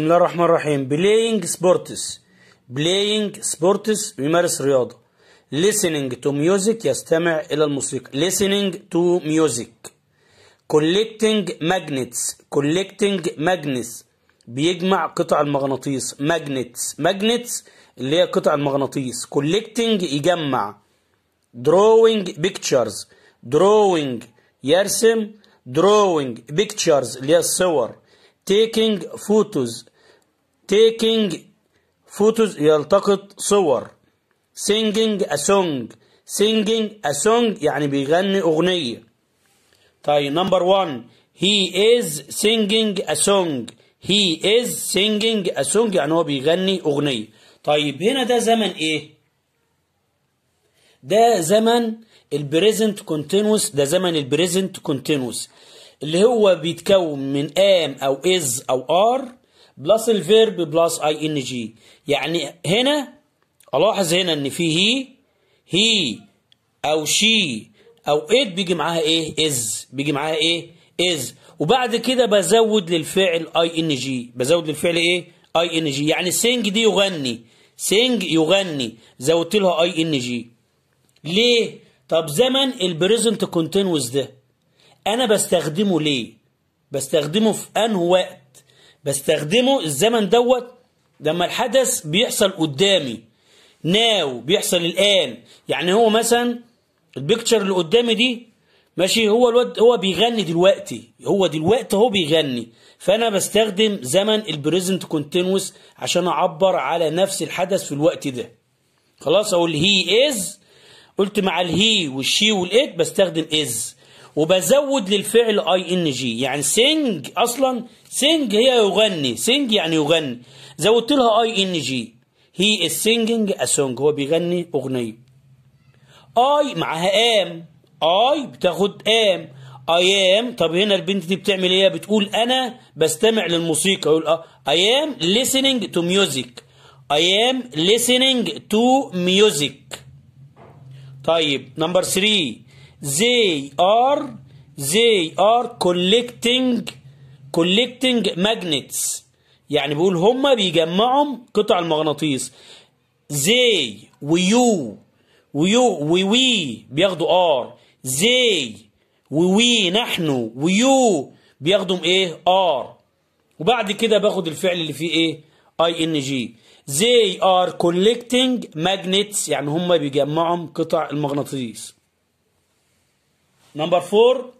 بسم الله الرحمن الرحيم بلاينج سبورتس بلاينج سبورتس يمارس رياضة listening to music يستمع إلى الموسيقى listening to music collecting magnets collecting magnets بيجمع قطع المغناطيس magnets magnets اللي هي قطع المغناطيس collecting يجمع drawing pictures drawing يرسم drawing pictures اللي هي الصور taking photos taking photos يلتقط صور singing a song singing a song يعني بيغني أغنية طيب نمبر 1 he is singing a song he is singing a song يعني هو بيغني أغنية طيب هنا ده زمن إيه ده زمن البريزنت كونتينوس ده زمن البريزنت كونتينوس اللي هو بيتكون من ام او از او ار بلس الفيرب بلس اي ان جي يعني هنا الاحظ هنا ان في هي هي او شي او ات بيجي معاها ايه از بيجي معاها ايه از وبعد كده بزود للفعل اي ان جي بزود للفعل ايه اي ان جي يعني سينج دي يغني سينج يغني زودت لها اي ان جي ليه طب زمن البريزنت كونتينوس ده انا بستخدمه ليه بستخدمه في انه وقت بستخدمه الزمن دوت لما الحدث بيحصل قدامي ناو بيحصل الآن يعني هو مثلا البيكتشر اللي قدامي دي ماشي هو الواد هو بيغني دلوقتي هو دلوقتي هو بيغني فانا بستخدم زمن البريزنت كونتينوس عشان اعبر على نفس الحدث في الوقت ده خلاص اقول هي از قلت مع الهي والشي والات بستخدم از وبزود للفعل اي ان جي يعني سينج اصلا سينج هي يغني سينج يعني يغني زودت لها اي ان جي هي از سينجينج ا سونج هو بيغني اغنيه اي معاها ام اي بتاخد ام اي ام طب هنا البنت دي بتعمل ايه بتقول انا بستمع للموسيقى يقول اي ام ليسينج تو ميوزك اي ام ليسينج تو ميوزك طيب نمبر 3 they are they are collecting collecting magnets يعني بيقول هما بيجمعوا قطع المغناطيس they ويو ويو we بياخدوا ار they ووي نحن ويو بياخدوا ايه ار وبعد كده باخد الفعل اللي فيه ايه اي ان جي they are collecting magnets يعني هما بيجمعوا قطع المغناطيس Number four,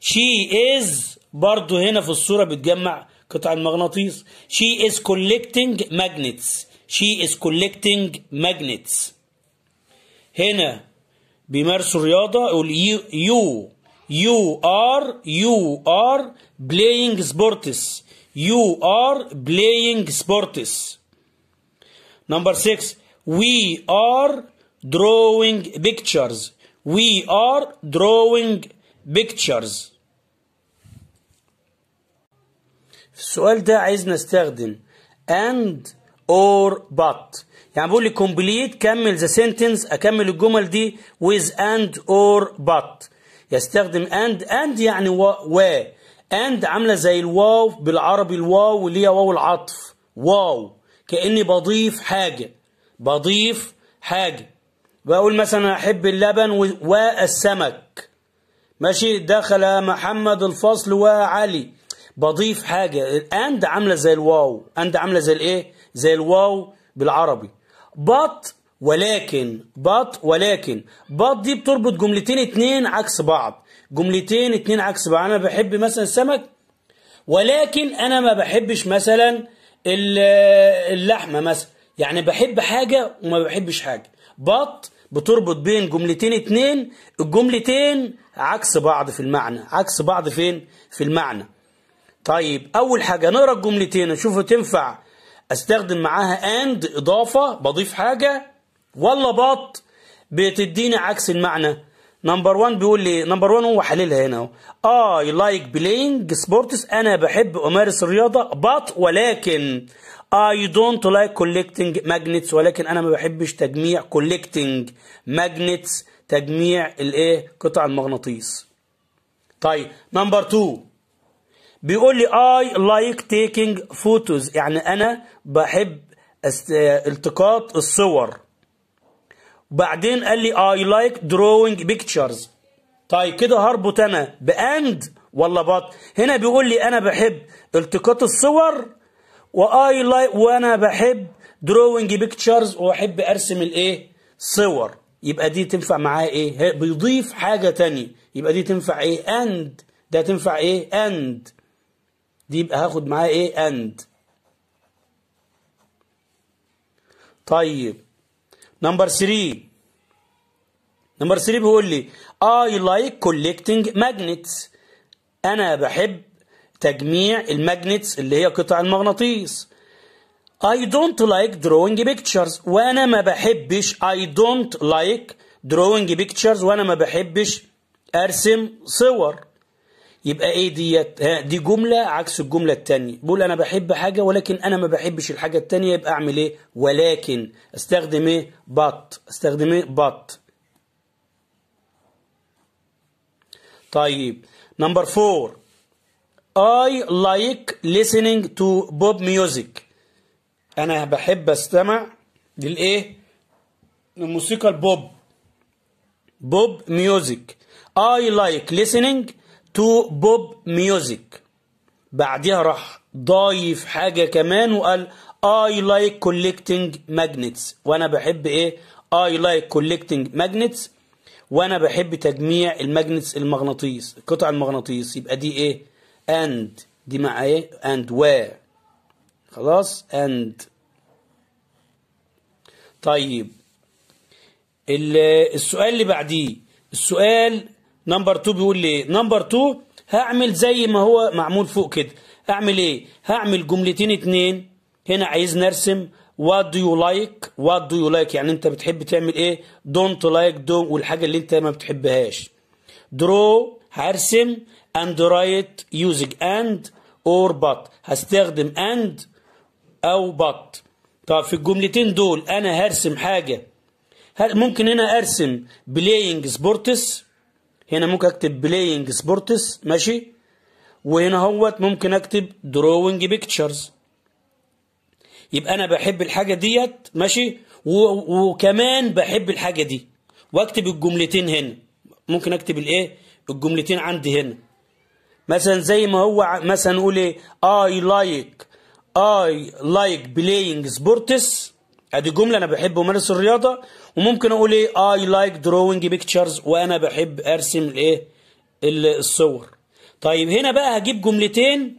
she is برضو هنا في الصورة بتجمع قطع المغناطيس she is collecting magnets she is collecting magnets هنا بيمارسوا رياضة you you are you are playing sports you are playing sports number six we are drawing pictures We are drawing pictures في السؤال ده عايز نستخدم and or but يعني بقول لي complete كمل the sentence أكمل الجمل دي with and or but يستخدم and and يعني و, و. and عاملة زي الواو بالعربي الواو اللي هي واو العطف واو كأني بضيف حاجة بضيف حاجة بقول مثلا أحب اللبن والسمك ماشي دخل محمد الفصل وعلي بضيف حاجة الأند عاملة زي الواو أند عاملة زي الإيه زي الواو بالعربي بط ولكن بط ولكن بط دي بتربط جملتين اتنين عكس بعض جملتين اتنين عكس بعض أنا بحب مثلا السمك ولكن أنا ما بحبش مثلا اللحمة مثلا يعني بحب حاجة وما بحبش حاجة بط بتربط بين جملتين اتنين الجملتين عكس بعض في المعنى عكس بعض فين في المعنى طيب اول حاجة نقرا الجملتين نشوف تنفع استخدم معاها اند اضافة بضيف حاجة ولا بط بتديني عكس المعنى نمبر 1 بيقول لي نمبر 1 هو حللها هنا اهو اي لايك بلاينج سبورتس انا بحب امارس الرياضه بط ولكن I don't like collecting magnets ولكن أنا ما بحبش تجميع collecting magnets تجميع الايه قطع المغناطيس طيب نمبر 2 بيقول لي I like taking photos يعني أنا بحب التقاط الصور وبعدين قال لي I like drawing pictures طيب كده هربط أنا بأند ولا بط هنا بيقول لي أنا بحب التقاط الصور واي لايك وانا بحب دروينج بيكتشرز واحب ارسم الايه صور يبقى دي تنفع معاه ايه بيضيف حاجه تانية يبقى دي تنفع ايه اند ده تنفع ايه اند دي يبقى هاخد معاه ايه اند طيب نمبر 3 نمبر 3 بيقول لي اي لايك collecting ماجنتس أنا بحب تجميع الماجنتس اللي هي قطع المغناطيس I don't like drawing pictures وانا ما بحبش I don't like drawing pictures وانا ما بحبش ارسم صور يبقى ايه ديت دي جملة عكس الجملة التانية بقول انا بحب حاجة ولكن انا ما بحبش الحاجة التانية يبقى اعمل ايه ولكن استخدم ايه بط استخدم ايه بط طيب نمبر فور I like listening to pop music أنا بحب أستمع للإيه؟ للموسيقى البوب بوب ميوزك I like listening to بوب music. بعدها راح ضايف حاجة كمان وقال I like collecting magnets وأنا بحب إيه I like collecting magnets وأنا بحب تجميع الماجنتس المغناطيس قطع المغناطيس يبقى دي إيه and دي مع ايه and where خلاص and طيب السؤال اللي بعديه السؤال نمبر 2 بيقول لي نمبر 2 هعمل زي ما هو معمول فوق كده اعمل ايه هعمل جملتين اتنين هنا عايزني ارسم وات دو يو لايك وات دو يو لايك يعني انت بتحب تعمل ايه دونت لايك دون والحاجه اللي انت ما بتحبهاش درو هرسم and write using and or but هستخدم and أو but طب في الجملتين دول أنا هرسم حاجة ممكن هنا أرسم بلاينج سبورتس هنا ممكن أكتب بلاينج سبورتس ماشي وهنا هوت ممكن أكتب دروينج بيكتشرز يبقى أنا بحب الحاجة ديت ماشي وكمان بحب الحاجة دي واكتب الجملتين هنا ممكن اكتب الايه الجملتين عندي هنا مثلا زي ما هو مثلا نقول ايه اي لايك اي لايك بلاينج سبورتس ادي جمله انا بحب امارس الرياضه وممكن اقول ايه اي لايك دروينج بيكتشرز وانا بحب ارسم الايه الصور طيب هنا بقى هجيب جملتين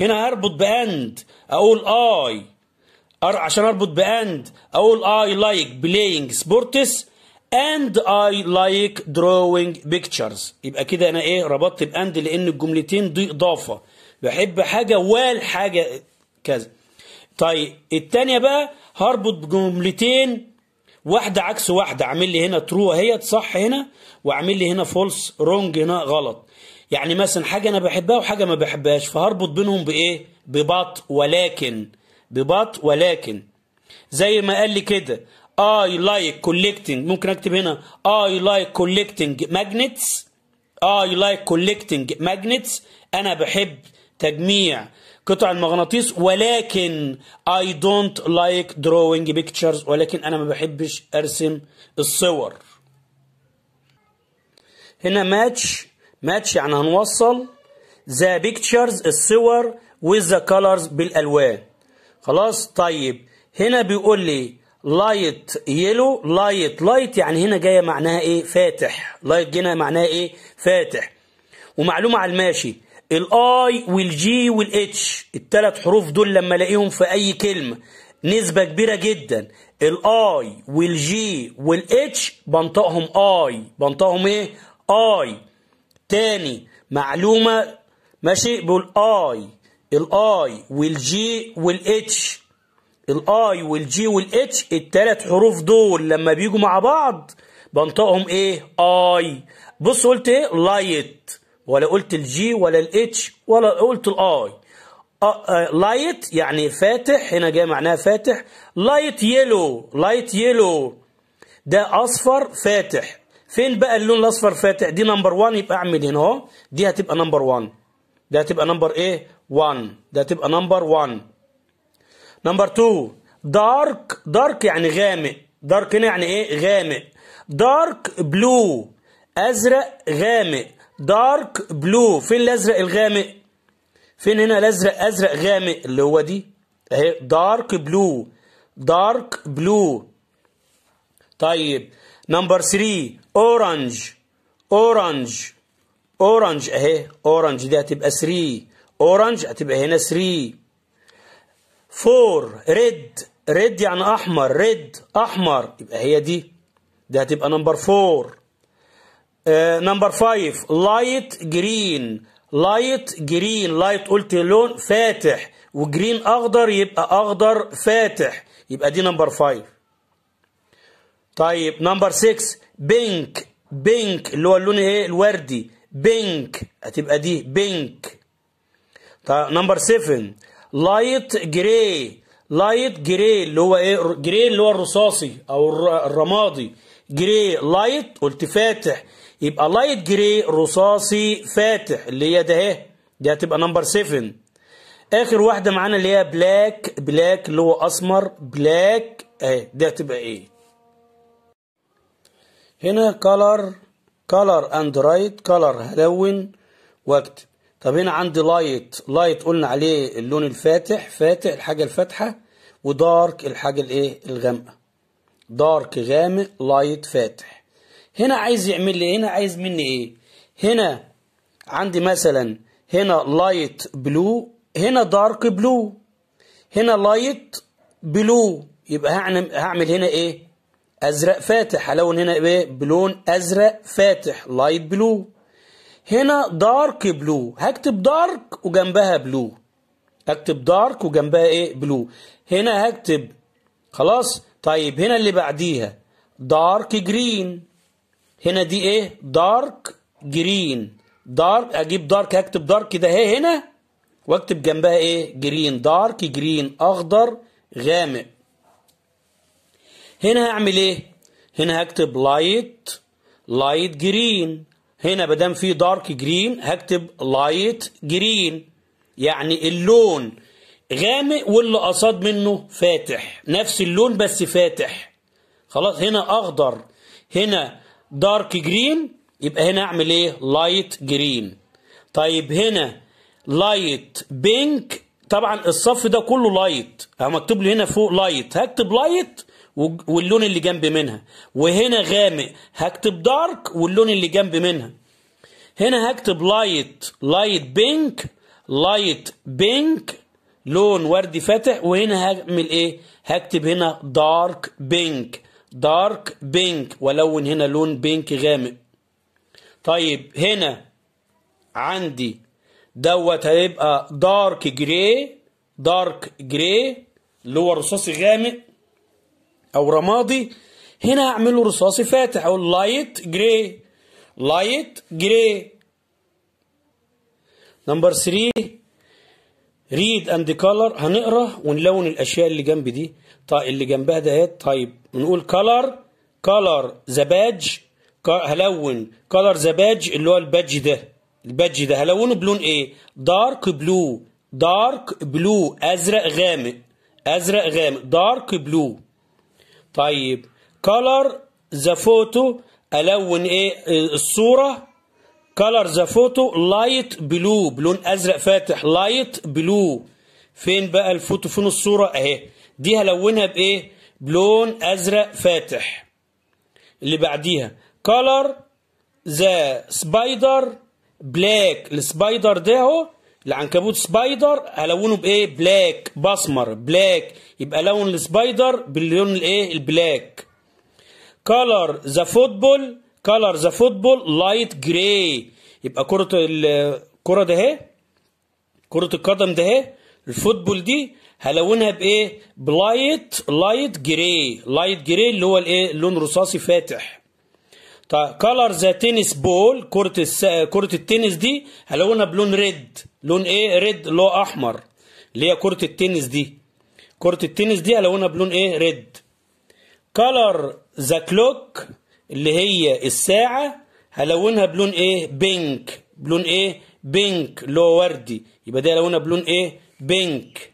هنا هربط باند اقول اي عشان اربط باند اقول اي لايك بلاينج سبورتس and I like drawing pictures يبقى كده انا ايه ربطت الاند لان الجملتين دي اضافه بحب حاجه والحاجه كذا طيب التانية بقى هربط بجملتين واحدة عكس واحدة اعمل لي هنا ترو اهيت صح هنا واعمل لي هنا فولس رونج هنا غلط يعني مثلا حاجة أنا بحبها وحاجة ما بحبهاش فهربط بينهم بإيه؟ ببط ولكن ببط ولكن زي ما قال لي كده I like collecting ممكن اكتب هنا I like collecting magnets I like collecting magnets انا بحب تجميع قطع المغناطيس ولكن I don't like drawing pictures ولكن انا ما بحبش ارسم الصور هنا match match يعني هنوصل the pictures الصور with the colors بالالوان خلاص طيب هنا بيقول لي لايت يلو لايت لايت يعني هنا جايه معناها ايه فاتح لايت هنا معناها ايه فاتح ومعلومه على الماشي الاي والجي والاتش الثلاث حروف دول لما الاقيهم في اي كلمه نسبه كبيره جدا الاي والجي والاتش بنطقهم اي بنطقهم ايه اي تاني معلومه ماشي بقول اي الاي والجي والاتش الاي والجي والاتش التلات حروف دول لما بيجوا مع بعض بنطقهم ايه اي بص قلت ايه لايت ولا قلت الجي ولا الاتش ولا قلت الاي آه، آه، لايت يعني فاتح هنا جاي معناها فاتح لايت يلو لايت يلو ده اصفر فاتح فين بقى اللون الاصفر فاتح دي نمبر 1 يبقى اعمل هنا اهو دي هتبقى نمبر 1 ده هتبقى نمبر ايه 1 ده هتبقى نمبر 1 نمبر 2 دارك دارك يعني غامق دارك هنا يعني ايه غامق دارك بلو ازرق غامق دارك بلو فين الازرق الغامق فين هنا الازرق ازرق غامق اللي هو دي اهي دارك بلو دارك بلو طيب نمبر 3 اورنج اورنج اورنج اهي اورنج دي هتبقى 3 اورنج هتبقى هنا 3 فور ريد ريد يعني احمر ريد احمر يبقى هي دي دي هتبقى نمبر فور آه، نمبر فايف لايت جرين لايت جرين لايت قلت لون فاتح وجرين اخضر يبقى اخضر فاتح يبقى دي نمبر فايف طيب نمبر 6 بينك بينك اللي هو اللون ايه الوردي بينك هتبقى دي بينك طيب نمبر 7 لايت جراي لايت جراي اللي هو ايه جراي اللي هو الرصاصي او الرمادي جراي لايت قلت فاتح يبقى لايت جراي رصاصي فاتح اللي هي ده اهي دي هتبقى نمبر 7 اخر واحده معانا اللي هي بلاك بلاك اللي هو اسمر بلاك اهي دي هتبقى ايه هنا كلر كلر اند رايت كلر هلون واكتب طب هنا عندي لايت لايت قلنا عليه اللون الفاتح فاتح الحاجة الفاتحة ودارك الحاجة الايه الغامقة دارك غامق لايت فاتح هنا عايز يعمل لي هنا عايز مني ايه هنا عندي مثلا هنا لايت بلو هنا دارك بلو هنا لايت بلو يبقى هعمل هنا ايه ازرق فاتح هلون هنا ايه بلون ازرق فاتح لايت بلو هنا دارك بلو هكتب دارك وجنبها بلو هكتب دارك وجنبها ايه بلو هنا هكتب خلاص طيب هنا اللي بعديها دارك جرين هنا دي ايه دارك جرين دارك اجيب دارك هكتب دارك ده اهي هنا واكتب جنبها ايه جرين دارك جرين اخضر غامق هنا هعمل ايه هنا هكتب لايت لايت جرين هنا بدام في دارك جرين هكتب لايت جرين يعني اللون غامق واللي قصاد منه فاتح نفس اللون بس فاتح خلاص هنا اخضر هنا دارك جرين يبقى هنا اعمل ايه لايت جرين طيب هنا لايت بينك طبعا الصف ده كله لايت انا مكتوب لي هنا فوق لايت هكتب لايت واللون اللي جنب منها وهنا غامق هكتب دارك واللون اللي جنب منها هنا هكتب لايت لايت بينك لايت بينك لون وردي فاتح وهنا هعمل ايه هكتب هنا دارك بينك دارك بينك ولون هنا لون بينك غامق طيب هنا عندي دوت هيبقى دارك جري دارك جري اللي هو رصاصي غامق أو رمادي هنا هعمله رصاصي فاتح أقول لايت جراي لايت جراي نمبر 3 ريد اند كلر هنقرا ونلون الاشياء اللي جنب دي طيب اللي جنبها دهيت طيب نقول كلر كلر ذا بادج هلون كلر ذا بادج اللي هو البادج ده البادج ده هلونه بلون ايه دارك بلو دارك بلو ازرق غامق ازرق غامق دارك بلو طيب color ذا فوتو الون ايه الصوره color ذا فوتو لايت بلو بلون ازرق فاتح لايت بلو فين بقى الفوتو فين الصوره اهي دي هلونها بايه بلون ازرق فاتح اللي بعديها color ذا سبايدر بلاك السبايدر ده اهو العنكبوت سبايدر هلونه بايه بلاك بسمر بلاك يبقى لون السبايدر باللون الايه البلاك كولر ذا فوتبول كولر ذا فوتبول لايت جراي يبقى كرة الكرة ده اهي كرة القدم ده اهي الفوتبول دي هلونها بايه بلايت لايت جراي لايت جراي اللي هو الايه لون رصاصي فاتح طيب كلر ذا تنس بول كرة الس... كرة التنس دي هلونها بلون ريد لون ايه ريد اللي هو احمر اللي هي كرة التنس دي كرة التنس دي هلونها بلون ايه ريد كلر ذا كلوك اللي هي الساعة هلونها بلون ايه بينك بلون ايه بينك اللي هو وردي يبقى ده هلونها بلون ايه بينك